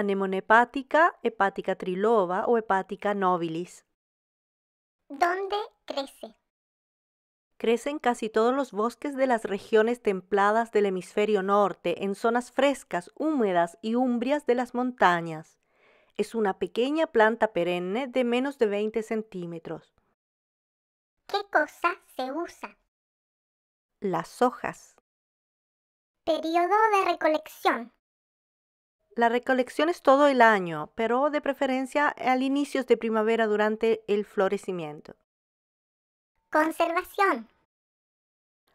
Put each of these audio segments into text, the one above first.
anemone hepática, hepática triloba o hepática nobilis. ¿Dónde crece? Crece en casi todos los bosques de las regiones templadas del hemisferio norte, en zonas frescas, húmedas y umbrias de las montañas. Es una pequeña planta perenne de menos de 20 centímetros. ¿Qué cosa se usa? Las hojas. Periodo de recolección. La recolección es todo el año, pero de preferencia al inicios de primavera durante el florecimiento. Conservación.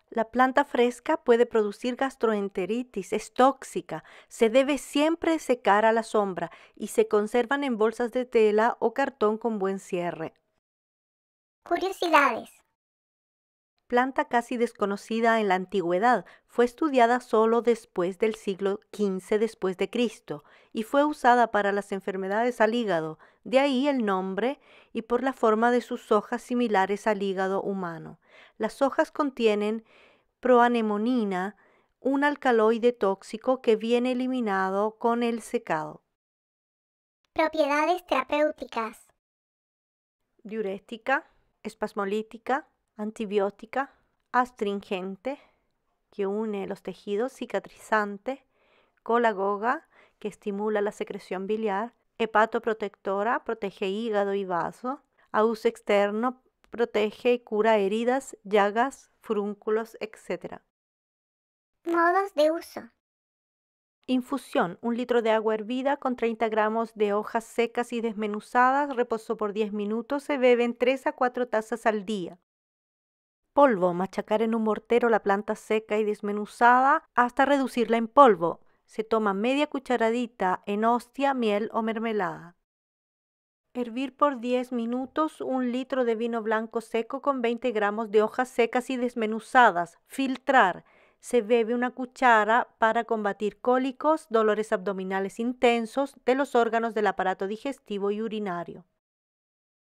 La planta fresca puede producir gastroenteritis, es tóxica, se debe siempre secar a la sombra y se conservan en bolsas de tela o cartón con buen cierre. Curiosidades planta casi desconocida en la antigüedad, fue estudiada solo después del siglo XV después de Cristo y fue usada para las enfermedades al hígado, de ahí el nombre y por la forma de sus hojas similares al hígado humano. Las hojas contienen proanemonina, un alcaloide tóxico que viene eliminado con el secado. Propiedades terapéuticas. Diurética, espasmolítica, antibiótica, astringente, que une los tejidos, cicatrizante, colagoga, que estimula la secreción biliar, hepatoprotectora, protege hígado y vaso, a uso externo, protege y cura heridas, llagas, frúnculos, etc. Modos de uso. Infusión, un litro de agua hervida con 30 gramos de hojas secas y desmenuzadas, reposo por 10 minutos, se beben 3 a 4 tazas al día polvo, machacar en un mortero la planta seca y desmenuzada hasta reducirla en polvo. Se toma media cucharadita en hostia, miel o mermelada. Hervir por 10 minutos un litro de vino blanco seco con 20 gramos de hojas secas y desmenuzadas. Filtrar. Se bebe una cuchara para combatir cólicos, dolores abdominales intensos de los órganos del aparato digestivo y urinario.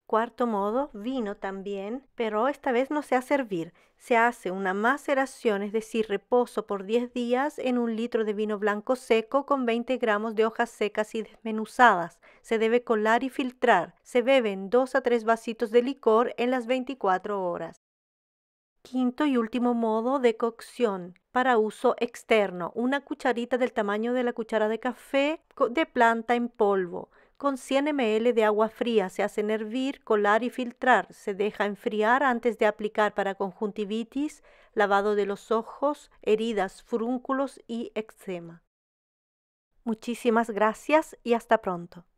Cuarto modo, vino también, pero esta vez no se hace servir, se hace una maceración, es decir, reposo por 10 días en un litro de vino blanco seco con 20 gramos de hojas secas y desmenuzadas. Se debe colar y filtrar. Se beben 2 a 3 vasitos de licor en las 24 horas. Quinto y último modo de cocción para uso externo, una cucharita del tamaño de la cuchara de café de planta en polvo con 100 ml de agua fría. Se hace hervir, colar y filtrar. Se deja enfriar antes de aplicar para conjuntivitis, lavado de los ojos, heridas, frúnculos y eczema. Muchísimas gracias y hasta pronto.